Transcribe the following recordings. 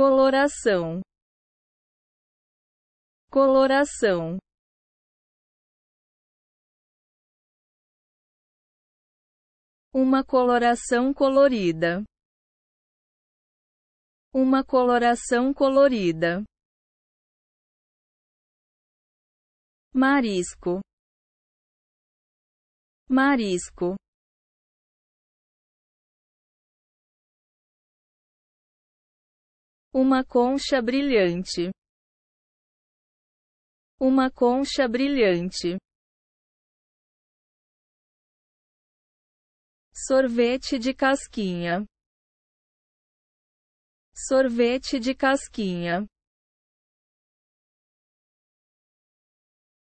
coloração, coloração. Uma coloração colorida. Uma coloração colorida. Marisco. Marisco. Uma concha brilhante. Uma concha brilhante. Sorvete de casquinha. Sorvete de casquinha.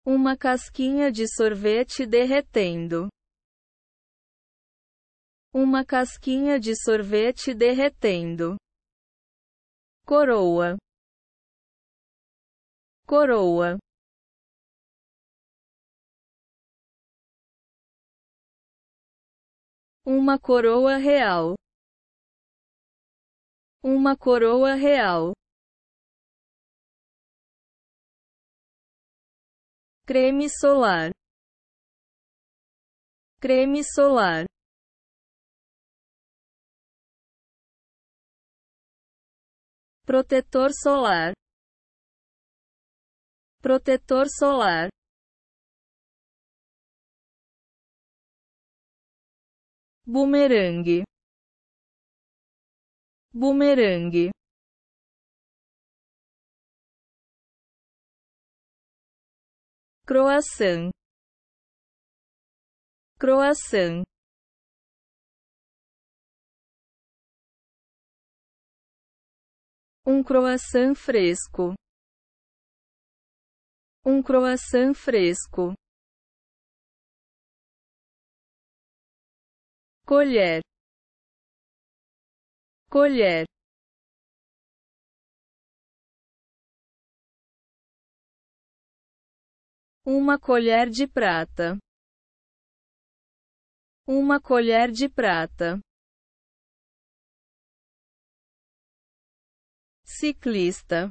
Uma casquinha de sorvete derretendo. Uma casquinha de sorvete derretendo coroa, coroa. Uma coroa real. Uma coroa real. Creme solar. Creme solar. protetor solar, protetor solar. Bumerangue. Bumerangue. Croissant. Croissant. Um croissant fresco. Um croissant fresco. Colher. Colher. Uma colher de prata. Uma colher de prata. ciclista,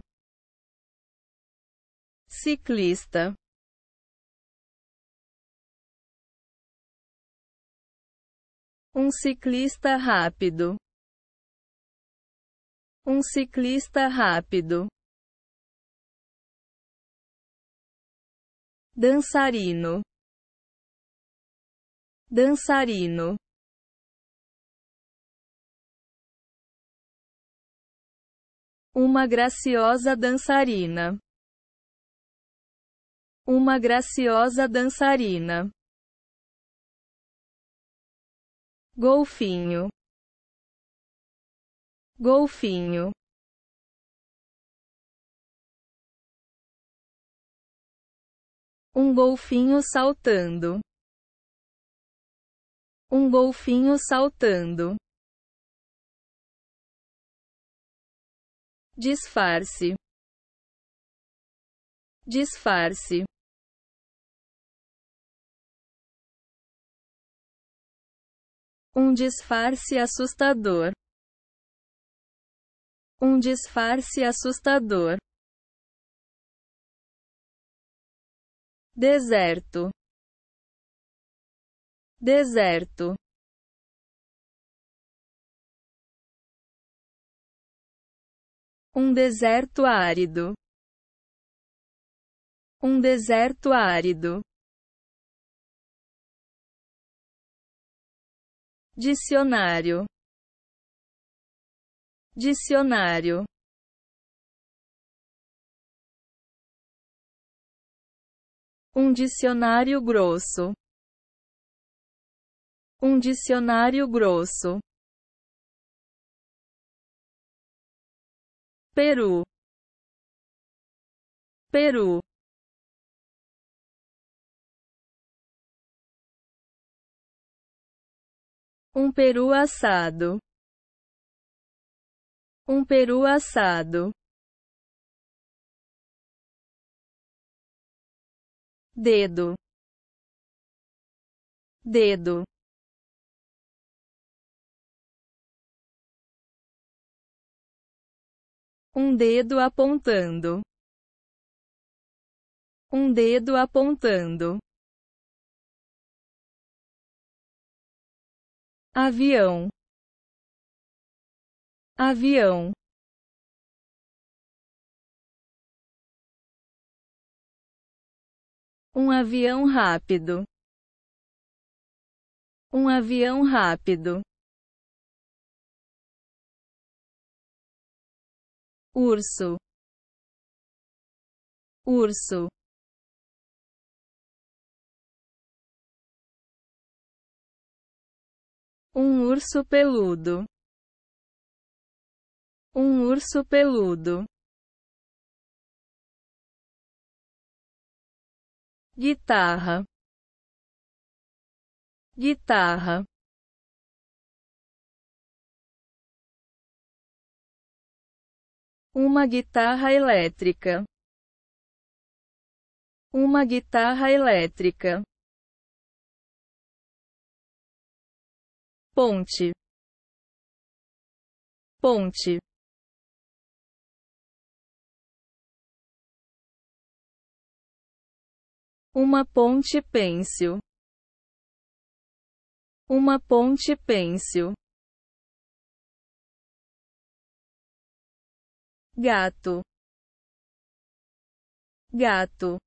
ciclista. Um ciclista rápido. Um ciclista rápido. Dançarino. Dançarino. Uma graciosa dançarina. Uma graciosa dançarina. Golfinho. Golfinho. Um golfinho saltando. Um golfinho saltando. disfarce, disfarce. Um disfarce assustador. Um disfarce assustador. Deserto. Deserto. Um deserto árido. Um deserto árido. Dicionário. Dicionário. Um dicionário grosso. Um dicionário grosso. Peru, Peru. Um peru assado. Um peru assado. Dedo. Dedo. Um dedo apontando. Um dedo apontando. Avião. Avião. Um avião rápido. Um avião rápido. urso, urso. Um urso peludo. Um urso peludo. Guitarra. Guitarra. Uma guitarra elétrica. Uma guitarra elétrica. Ponte. Ponte. Uma ponte pêncil. Uma ponte pêncil. gato, gato.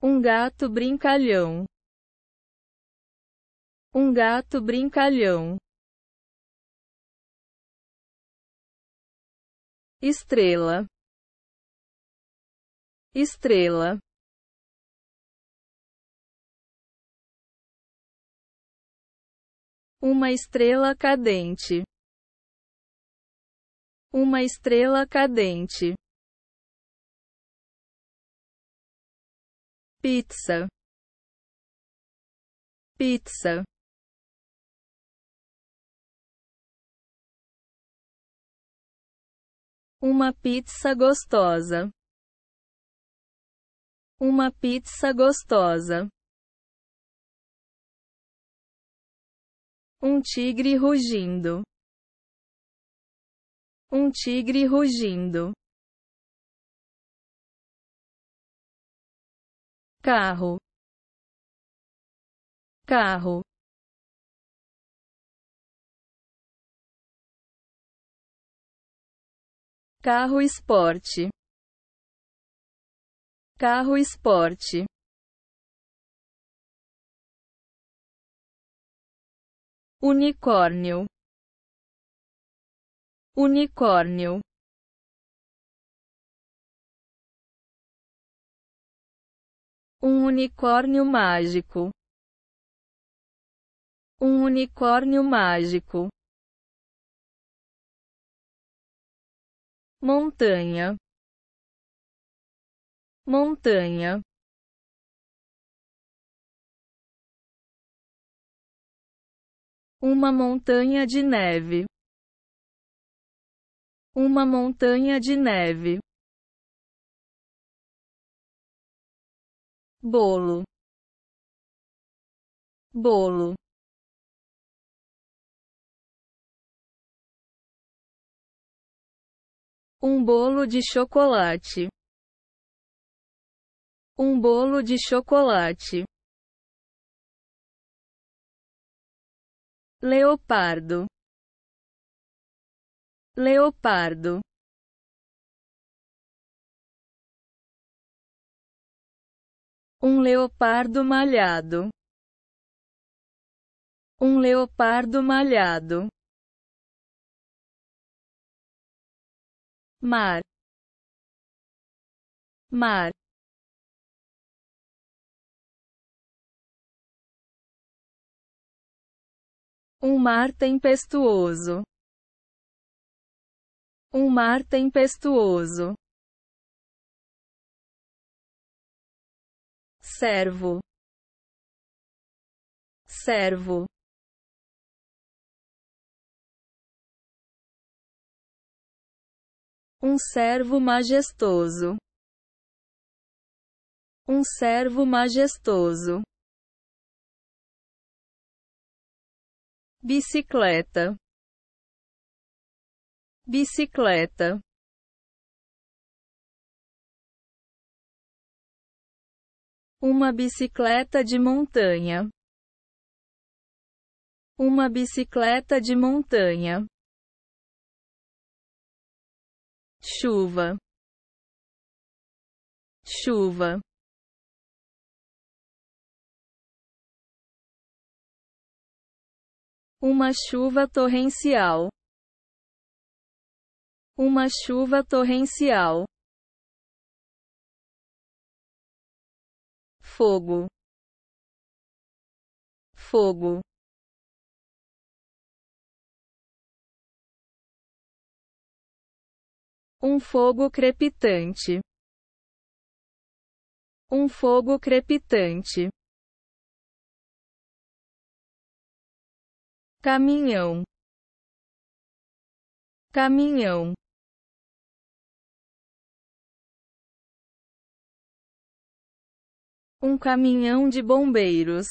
Um gato brincalhão. Um gato brincalhão. Estrela. Estrela. Uma estrela cadente. Uma estrela cadente. Pizza. Pizza. Uma pizza gostosa. Uma pizza gostosa. Um tigre rugindo. Um tigre rugindo. Carro. Carro. Carro esporte. Carro esporte. unicórnio, unicórnio. Um unicórnio mágico. Um unicórnio mágico. Montanha. Montanha. Uma montanha de neve. Uma montanha de neve. Bolo. Bolo. Um bolo de chocolate. Um bolo de chocolate. leopardo, leopardo. Um leopardo malhado. Um leopardo malhado. Mar. Mar. Um mar tempestuoso. Um mar tempestuoso. Servo. Servo. Um servo majestoso. Um servo majestoso. bicicleta, bicicleta. Uma bicicleta de montanha. Uma bicicleta de montanha. Chuva. Chuva. Uma chuva torrencial. Uma chuva torrencial. Fogo. Fogo. Um fogo crepitante. Um fogo crepitante. caminhão, caminhão. Um caminhão de bombeiros.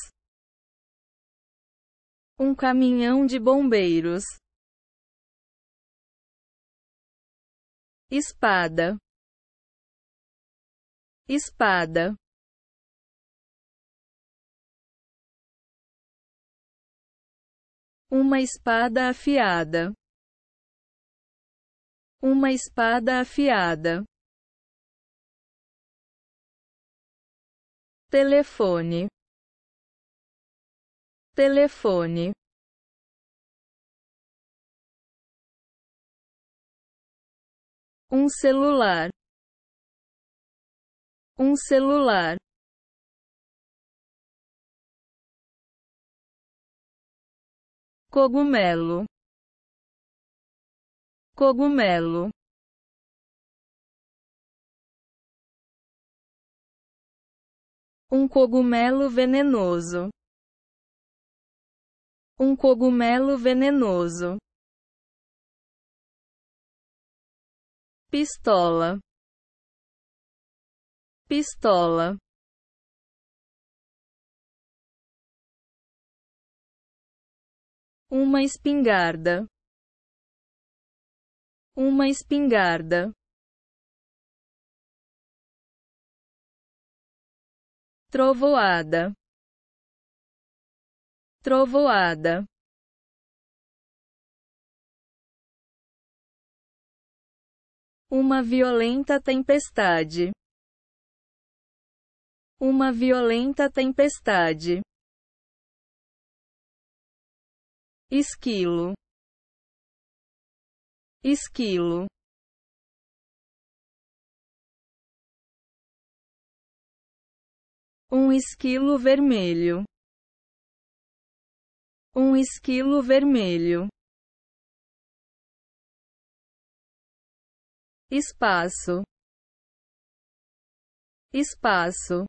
Um caminhão de bombeiros. Espada. Espada. Uma espada afiada. Uma espada afiada. Telefone. Telefone. Um celular. Um celular. cogumelo, cogumelo, um cogumelo venenoso, um cogumelo venenoso, pistola, pistola. uma espingarda, uma espingarda. Trovoada, trovoada. Uma violenta tempestade. Uma violenta tempestade. esquilo, esquilo. Um esquilo vermelho. Um esquilo vermelho. Espaço. Espaço.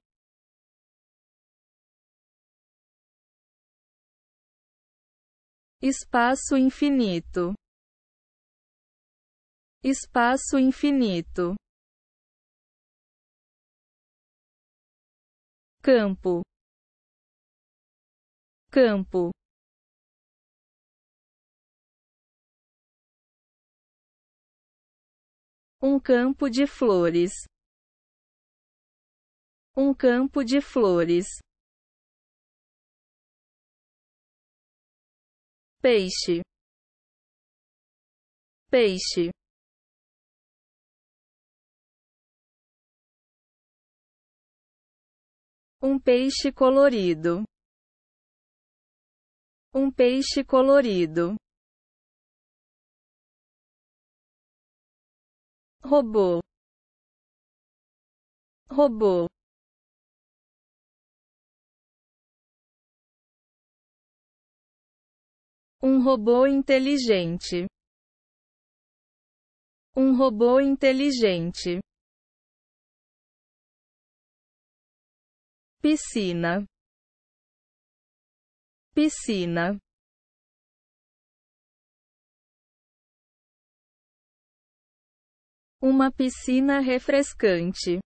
Espaço infinito. Espaço infinito. Campo. Campo. Um campo de flores. Um campo de flores. peixe, peixe. Um peixe colorido, um peixe colorido. robô robô Um robô inteligente. Um robô inteligente. Piscina. Piscina. Uma piscina refrescante.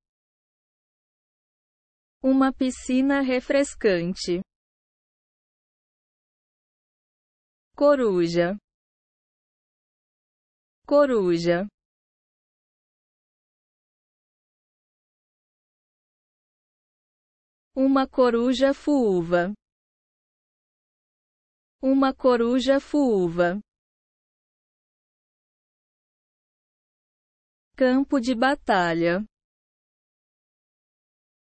Uma piscina refrescante. coruja, coruja. Uma coruja fuva. Uma coruja fuva. Campo de batalha.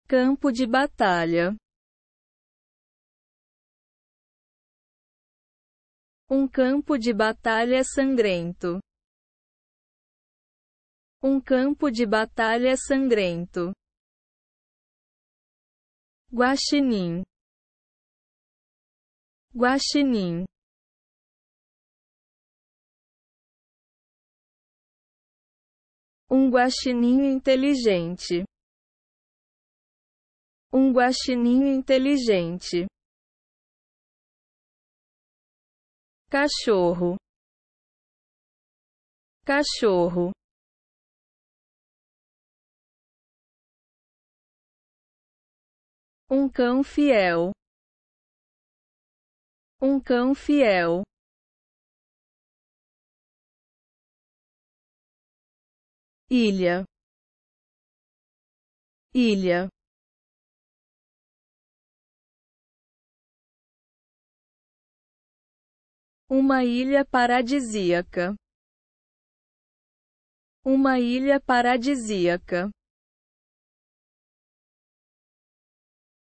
Campo de batalha. Um campo de batalha sangrento. Um campo de batalha sangrento. Guaxinim. Guaxinim. Um guaxinim inteligente. Um guaxinim inteligente. cachorro, cachorro. Um cão fiel, um cão fiel. Ilha, ilha. Uma ilha paradisíaca. Uma ilha paradisíaca.